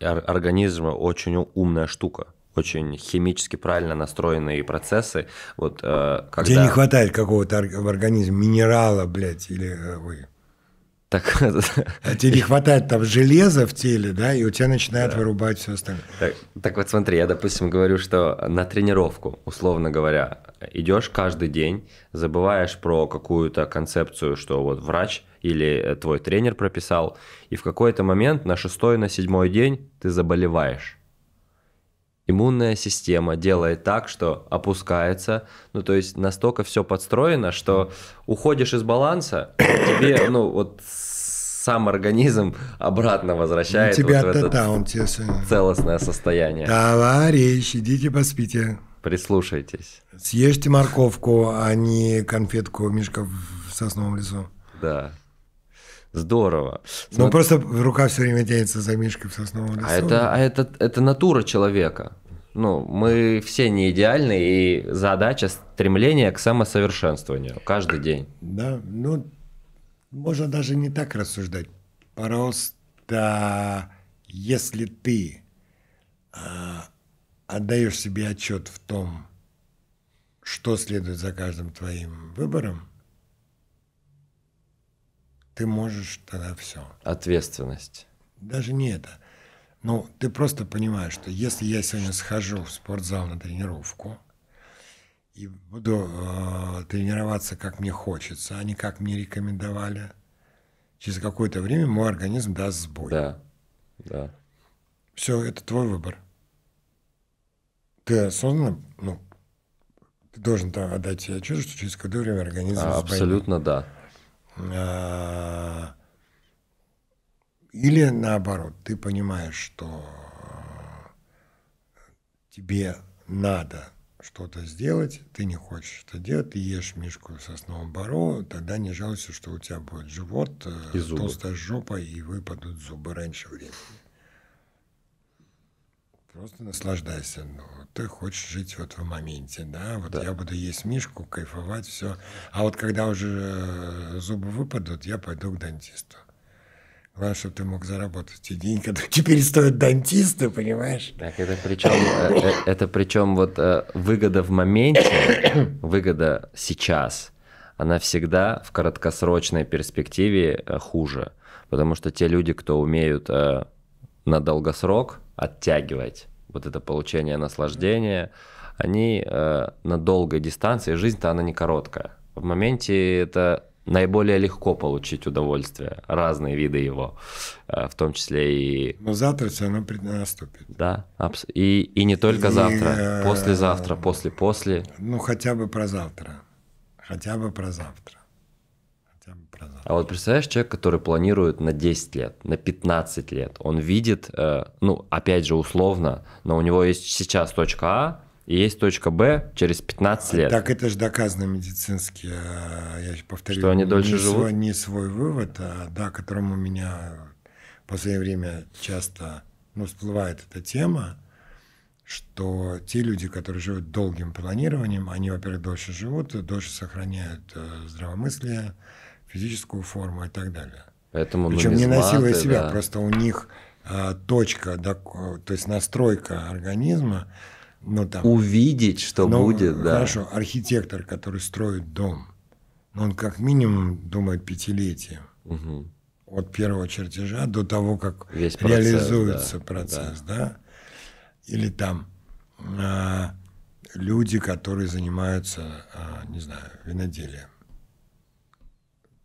организма очень умная штука очень химически правильно настроенные процессы. Вот, э, когда... Тебе не хватает какого-то в организме минерала, блядь, или э, вы? Так. А тебе не хватает там железа в теле, да, и у тебя начинает да. вырубать все остальное. Так, так вот смотри, я, допустим, говорю, что на тренировку, условно говоря, идешь каждый день, забываешь про какую-то концепцию, что вот врач или э, твой тренер прописал, и в какой-то момент на шестой, на седьмой день ты заболеваешь иммунная система делает так, что опускается, ну то есть настолько все подстроено, что уходишь из баланса, тебе, ну вот сам организм обратно возвращает тебя вот в это да, тебе... целостное состояние. Товарищ, идите поспите. Прислушайтесь. Съешьте морковку, а не конфетку мишка в сосновом лесу. Да. Здорово. Ну, Смотри... просто рука все время тянется за мишкой в сосновом а лесу. А это, а это, это натура человека. Ну, мы все не идеальны, и задача стремление к самосовершенствованию каждый день. Да, ну, можно даже не так рассуждать. Просто если ты а, отдаешь себе отчет в том, что следует за каждым твоим выбором, ты можешь тогда все. Ответственность. Даже не это. Ну, ты просто понимаешь, что если я сегодня схожу в спортзал на тренировку и буду э, тренироваться, как мне хочется, а не как мне рекомендовали, через какое-то время мой организм даст сбой. Да, да. Все, это твой выбор. Ты осознанно, ну, ты должен там отдать себе отчет, что через какое-то время организм а, сбой. Абсолютно да. Э, или наоборот, ты понимаешь, что э, тебе надо что-то сделать, ты не хочешь это делать, ты ешь мишку в сосновом бару, тогда не жалуйся, что у тебя будет живот, э, и толстая жопа, и выпадут зубы раньше времени. Просто наслаждайся. Ну, ты хочешь жить вот в моменте, да? Вот да. я буду есть мишку, кайфовать, все. А вот когда уже э, зубы выпадут, я пойду к дантисту. Главное, чтобы ты мог заработать те деньги, которые теперь стоят дантисты, понимаешь? Так, это причем, э, э, это причем вот выгода в моменте, *coughs* выгода сейчас, она всегда в краткосрочной перспективе хуже. Потому что те люди, кто умеют на долгосрок, оттягивать вот это получение наслаждения, они э, на долгой дистанции, жизнь-то она не короткая. В моменте это наиболее легко получить удовольствие, разные виды его, э, в том числе и... Но завтра все равно наступит. Да, абс... и, и не только и, завтра, э, послезавтра, после-после. Ну, хотя бы про завтра, хотя бы про завтра образом. А вот представляешь, человек, который планирует на 10 лет, на 15 лет, он видит, э, ну, опять же, условно, но у него есть сейчас точка А, и есть точка Б через 15 лет. Так это же доказано медицински. Э, я повторю, что они дольше не живут? Свой, не свой вывод, а, да, которым у меня в последнее время часто ну, всплывает эта тема, что те люди, которые живут долгим планированием, они, во-первых, дольше живут, дольше сохраняют э, здравомыслие, физическую форму и так далее. Поэтому Причем не насилуя себя, да. просто у них а, точка, да, то есть настройка организма. Ну, там, Увидеть, что ну, будет, хорошо, да. Хорошо, архитектор, который строит дом, ну, он как минимум думает пятилетие Угу. От первого чертежа до того, как Весь процесс, реализуется да, процесс, да. да? Или там а, люди, которые занимаются, а, не знаю, виноделием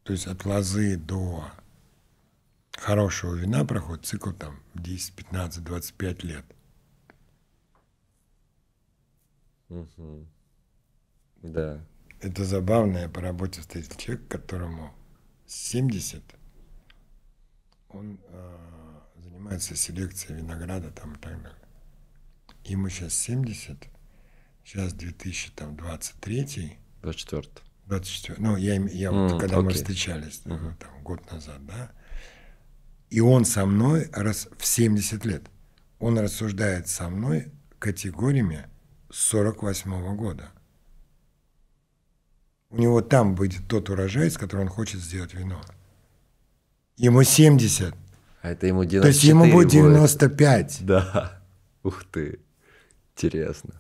то есть от лозы до хорошего вина проходит цикл там 10, 15, 25 лет. Угу. Да. Это забавно, я по работе встретил человека, которому 70, он э, занимается селекцией винограда там и так далее. Ему сейчас 70, сейчас 2023. 24. 24 ну, я, я mm, вот, когда okay. мы встречались, uh -huh. там, год назад, да, и он со мной раз в 70 лет, он рассуждает со мной категориями 48 -го года. У него там будет тот урожай, с которого он хочет сделать вино. Ему 70. А это ему 94 То есть ему будет 95. Будет. Да. Ух ты. Интересно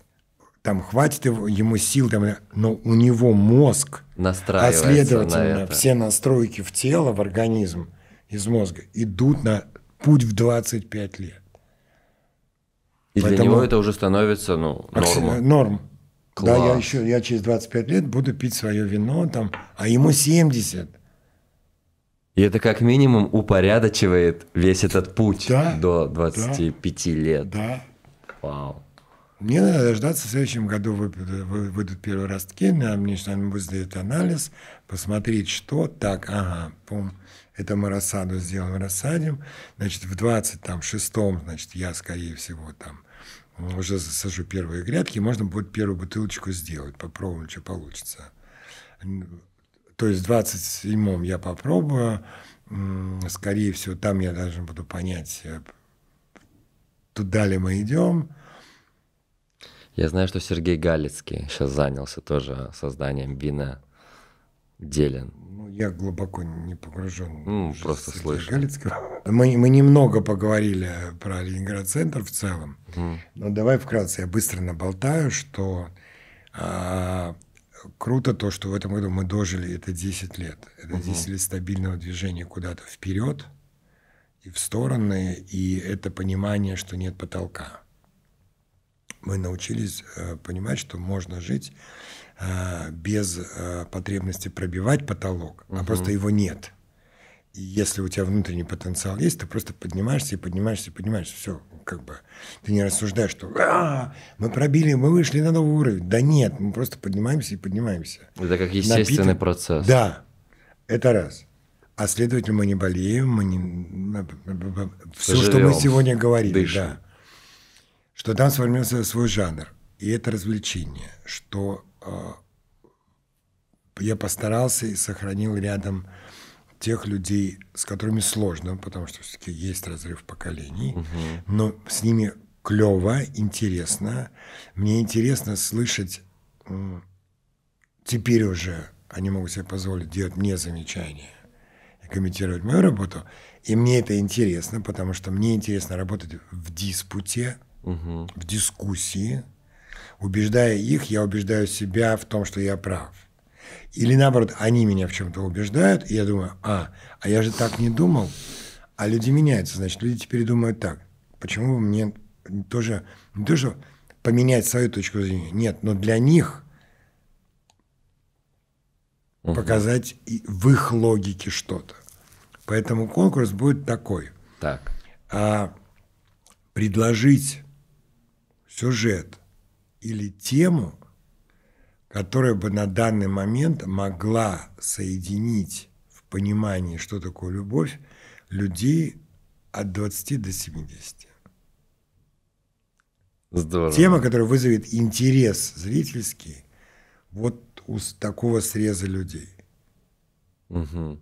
там хватит его ему сил, там, но у него мозг, а следовательно на все настройки в тело, в организм из мозга идут на путь в 25 лет. И Поэтому... для него это уже становится ну, нормой. Норм. Класс. Да, я еще я через 25 лет буду пить свое вино, там, а ему 70. И это как минимум упорядочивает весь этот путь да, до 25 да, лет. Да. Вау. Мне надо дождаться, в следующем году выйдут первые ростки, мне что-нибудь сделать анализ, посмотреть, что так, ага, пум, это мы рассаду сделаем, рассадим. Значит, в 26-м, значит, я, скорее всего, там уже засажу первые грядки, можно будет первую бутылочку сделать, попробуем, что получится. То есть в 27-м я попробую, скорее всего, там я даже буду понять, э, туда ли мы идем, я знаю, что Сергей Галицкий сейчас занялся тоже созданием вина делен. Ну, я глубоко не погружен. Ну, просто слышу. Галицкого. Мы, мы немного поговорили про Ленинград-центр в целом. Угу. Но давай вкратце я быстро наболтаю, что а, круто то, что в этом году мы дожили это 10 лет. Это угу. лет стабильного движения куда-то вперед и в стороны, и это понимание, что нет потолка мы научились э, понимать, что можно жить э, без э, потребности пробивать потолок, угу. а просто его нет. И если у тебя внутренний потенциал есть, ты просто поднимаешься и поднимаешься и поднимаешься. Все, как бы ты не рассуждаешь, что а, мы пробили, мы вышли на новый уровень. Да нет, мы просто поднимаемся и поднимаемся. Это как естественный Напиток... процесс. Да, это раз. А следовательно, мы не болеем, мы не все, Живем. что мы сегодня говорили, Дышим. да что там сформировался свой жанр, и это развлечение, что э, я постарался и сохранил рядом тех людей, с которыми сложно, потому что все-таки есть разрыв поколений, угу. но с ними клево, интересно. Мне интересно слышать теперь уже они могут себе позволить делать мне замечания и комментировать мою работу. И мне это интересно, потому что мне интересно работать в диспуте, угу. в дискуссии. Убеждая их, я убеждаю себя в том, что я прав. Или наоборот, они меня в чем-то убеждают, и я думаю, а, а я же так не думал, а люди меняются, значит, люди теперь думают так. Почему бы мне тоже, не то, что поменять свою точку зрения, нет, но для них угу. показать в их логике что-то. Поэтому конкурс будет такой. Так. А, предложить сюжет или тему, которая бы на данный момент могла соединить в понимании, что такое любовь, людей от 20 до 70. Здорово. Тема, которая вызовет интерес зрительский, вот у такого среза людей. Угу.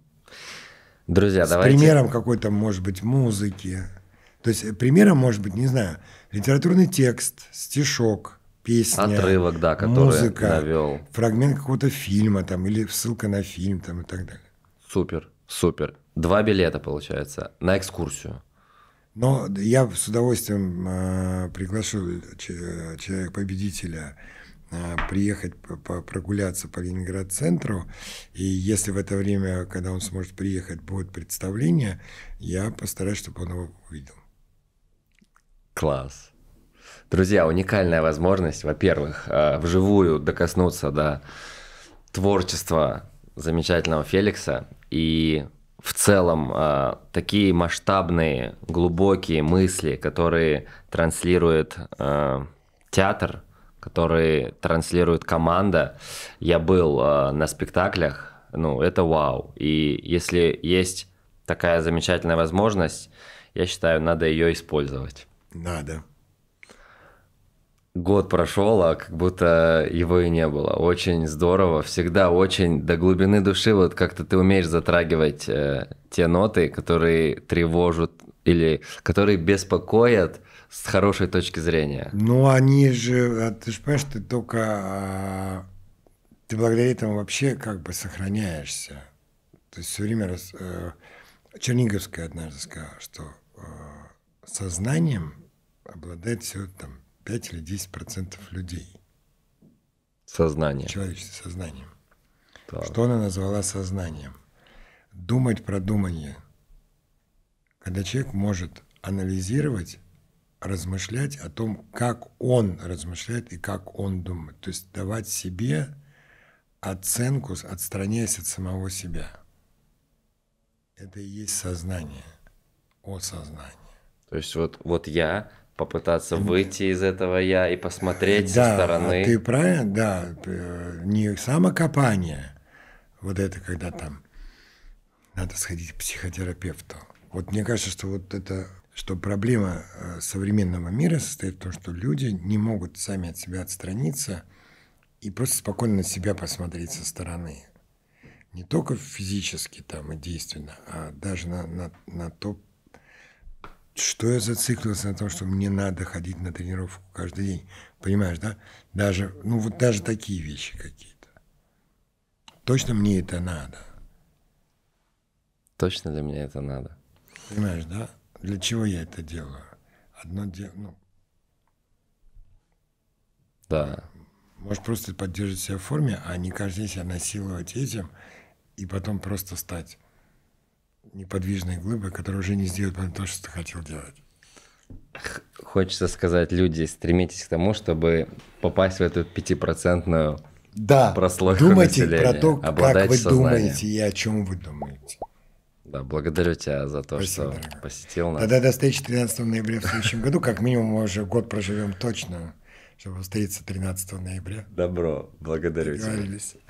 Друзья, С давайте... примером какой-то, может быть, музыки. То есть э, примером, может быть, не знаю, Литературный текст, стишок, песня, отрывок, да, который музыка, навел. фрагмент какого-то фильма там или ссылка на фильм там и так далее. Супер, супер. Два билета получается на экскурсию. Но я с удовольствием э, приглашу человека-победителя э, приехать прогуляться по Ленинград-центру. И если в это время, когда он сможет приехать, будет представление, я постараюсь, чтобы он его увидел. Класс. Друзья, уникальная возможность, во-первых, э, вживую докоснуться до творчества замечательного Феликса и в целом э, такие масштабные, глубокие мысли, которые транслирует э, театр, которые транслирует команда. Я был на спектаклях, ну, это вау. И если есть такая замечательная возможность, я считаю, надо ее использовать. Надо. Год прошел, а как будто его и не было. Очень здорово, всегда очень до глубины души, вот как-то ты умеешь затрагивать э, те ноты, которые тревожат или которые беспокоят с хорошей точки зрения. Ну, они же, а ты же понимаешь, ты только, а, ты благодаря этому вообще как бы сохраняешься. То есть все время раз, э, Черниговская однажды сказала, что э, сознанием обладает всего там 5 или 10 процентов людей. Сознание. Человеческое сознание. Так. Что она назвала сознанием? Думать про думание. Когда человек может анализировать, размышлять о том, как он размышляет и как он думает. То есть давать себе оценку, отстраняясь от самого себя. Это и есть сознание, о сознании. То есть вот, вот я попытаться выйти из этого я и посмотреть да, со стороны. А ты правильно, да, э, не самокопание, вот это когда там надо сходить к психотерапевту. Вот мне кажется, что вот это, что проблема э, современного мира состоит в том, что люди не могут сами от себя отстраниться и просто спокойно на себя посмотреть со стороны. Не только физически там и действенно, а даже на, на, на то, что я зациклился на том, что мне надо ходить на тренировку каждый день. Понимаешь, да? Даже, ну вот даже такие вещи какие-то. Точно мне это надо. Точно для меня это надо. Понимаешь, да? Для чего я это делаю? Одно дело, ну... Да. Может просто поддерживать себя в форме, а не каждый день себя насиловать этим и потом просто стать неподвижные глыбы, которые уже не сделают то, что ты хотел делать. Хочется сказать, люди, стремитесь к тому, чтобы попасть в эту пятипроцентную да, прослойку думайте населения. про то, как вы сознанием. думаете и о чем вы думаете. Да, благодарю тебя за то, Спасибо, что дорогой. посетил нас. Тогда до встречи 13 ноября в следующем году. Как минимум мы уже год проживем точно, чтобы встретиться 13 ноября. Добро, благодарю тебя.